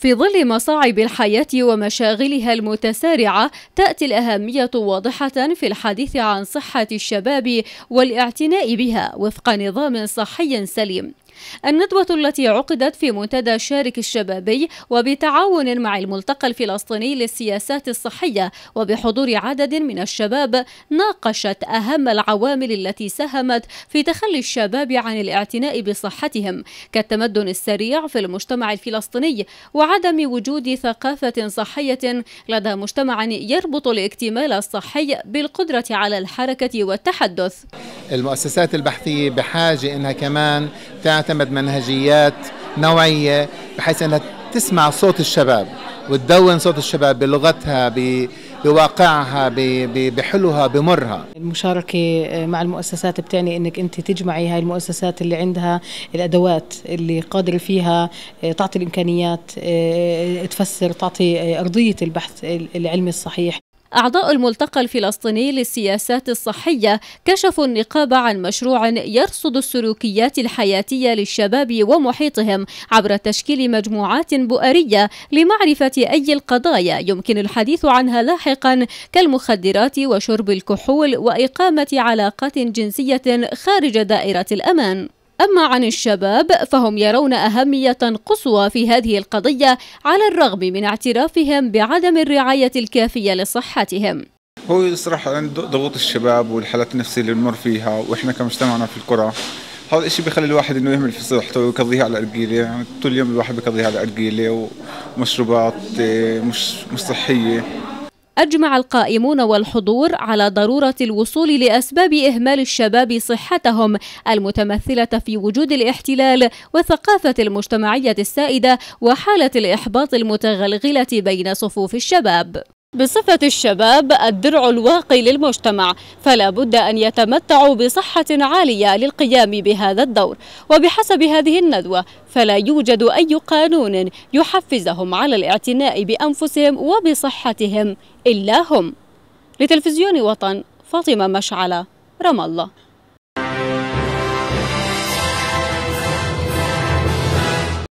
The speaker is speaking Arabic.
في ظل مصاعب الحياة ومشاغلها المتسارعة تأتي الأهمية واضحة في الحديث عن صحة الشباب والاعتناء بها وفق نظام صحي سليم الندوة التي عقدت في منتدى شارك الشبابي وبتعاون مع الملتقى الفلسطيني للسياسات الصحية وبحضور عدد من الشباب ناقشت أهم العوامل التي ساهمت في تخلي الشباب عن الاعتناء بصحتهم كالتمدن السريع في المجتمع الفلسطيني وعدم وجود ثقافة صحية لدى مجتمع يربط الاكتمال الصحي بالقدرة على الحركة والتحدث المؤسسات البحثية بحاجة أنها كمان تعتمد منهجيات نوعية بحيث أنها تسمع صوت الشباب وتدون صوت الشباب بلغتها بواقعها بحلوها بمرها المشاركة آه، مع المؤسسات بتعني انك انت تجمعي هاي المؤسسات اللي عندها الادوات اللي قادرة فيها آه، تعطي الامكانيات آه، تفسر تعطي ارضية البحث العلمي الصحيح أعضاء الملتقى الفلسطيني للسياسات الصحية كشفوا النقاب عن مشروع يرصد السلوكيات الحياتية للشباب ومحيطهم عبر تشكيل مجموعات بؤرية لمعرفة أي القضايا يمكن الحديث عنها لاحقا كالمخدرات وشرب الكحول وإقامة علاقات جنسية خارج دائرة الأمان أما عن الشباب فهم يرون أهمية قصوى في هذه القضية على الرغم من اعترافهم بعدم الرعاية الكافية لصحتهم هو يصرح عن ضغوط الشباب والحالات النفسية اللي بنمر فيها وإحنا كمجتمعنا في القرى هذا الشيء بيخلي الواحد انه يهمل في صحته ويقضيها على الارجيله يعني طول اليوم الواحد بيقضيها على الارجيله ومشروبات آه، مش مش صحيه أجمع القائمون والحضور على ضرورة الوصول لأسباب إهمال الشباب صحتهم المتمثلة في وجود الاحتلال والثقافة المجتمعية السائدة وحالة الإحباط المتغلغلة بين صفوف الشباب بصفة الشباب الدرع الواقي للمجتمع فلا بد أن يتمتعوا بصحة عالية للقيام بهذا الدور وبحسب هذه الندوة فلا يوجد أي قانون يحفزهم على الاعتناء بأنفسهم وبصحتهم إلا هم لتلفزيون وطن فاطمة مشعلة رام الله